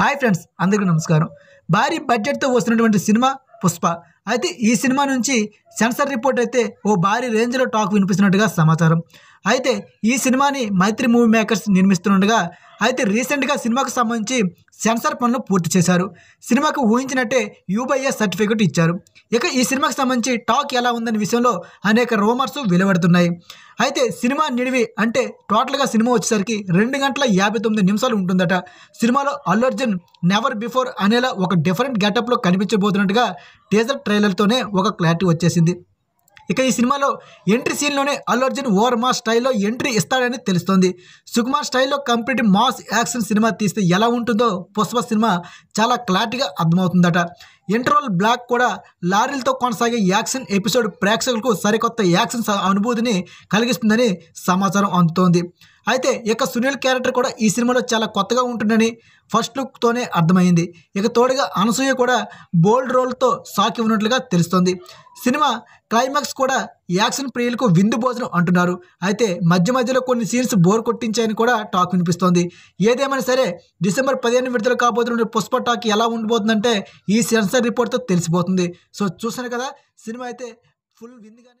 hi friends అందరికీ నమస్కారం భారీ బడ్జెట్తో వస్తున్నటువంటి సినిమా పుష్ప అయితే ఈ సినిమా నుంచి సెన్సార్ రిపోర్ట్ అయితే ఓ భారీ రేంజ్లో టాక్ వినిపిస్తున్నట్టుగా సమాచారం అయితే ఈ సినిమాని మైత్రి మూవీ మేకర్స్ నిర్మిస్తుండగా అయితే రీసెంట్గా సినిమాకు సంబంధించి సెన్సార్ పనులు పూర్తి చేశారు సినిమాకు ఊహించినట్టే యూబైఏ సర్టిఫికెట్ ఇచ్చారు ఇక ఈ సినిమాకు సంబంధించి టాక్ ఎలా ఉందనే విషయంలో అనేక రూమర్స్ వెలువడుతున్నాయి అయితే సినిమా నిడివి అంటే టోటల్గా సినిమా వచ్చేసరికి రెండు గంటల యాభై తొమ్మిది నిమిషాలు ఉంటుందట సినిమాలో అల్లు అర్జున్ నెవర్ బిఫోర్ అనేలా ఒక డిఫరెంట్ గెటప్లో కనిపించబోతున్నట్టుగా టీజర్ ట్రైలర్తోనే ఒక క్లారిటీ వచ్చేసింది ఇక ఈ సినిమాలో ఎంట్రీ సీన్లోనే అల్లు అర్జున్ ఓవర్ మా స్టైల్లో ఎంట్రీ ఇస్తాడని తెలుస్తోంది సుకుమార్ స్టైల్లో కంప్లీట్ మాస్ యాక్షన్ సినిమా తీస్తే ఎలా ఉంటుందో పుష్ప సినిమా చాలా క్లారిటీగా అర్థమవుతుందట ఇంటర్వల్ బ్లాక్ కూడా లారీలతో కొనసాగే యాక్షన్ ఎపిసోడ్ ప్రేక్షకులకు సరికొత్త యాక్షన్ అనుభూతిని కలిగిస్తుందని సమాచారం అందుతోంది అయితే ఇక సునీల్ క్యారెక్టర్ కూడా ఈ సినిమాలో చాలా కొత్తగా ఉంటుందని ఫస్ట్ లుక్తోనే అర్థమైంది ఇక తోడుగా అనసూయ కూడా బోల్డ్ రోల్తో సాకి ఉన్నట్లుగా తెలుస్తోంది సినిమా క్లైమాక్స్ కూడా యాక్షన్ ప్రియులకు విందు భోజనం అంటున్నారు అయితే మధ్య మధ్యలో కొన్ని సీన్స్ బోర్ కొట్టించాయని కూడా టాక్ వినిపిస్తోంది ఏదేమైనా సరే డిసెంబర్ పదిహేను విడుదల కాబోతున్న పుష్ప టాక్ ఎలా ఉండబోతుందంటే ఈ సెన్సర్ రిపోర్ట్తో తెలిసిపోతుంది సో చూసాను కదా సినిమా అయితే ఫుల్ విందుగానే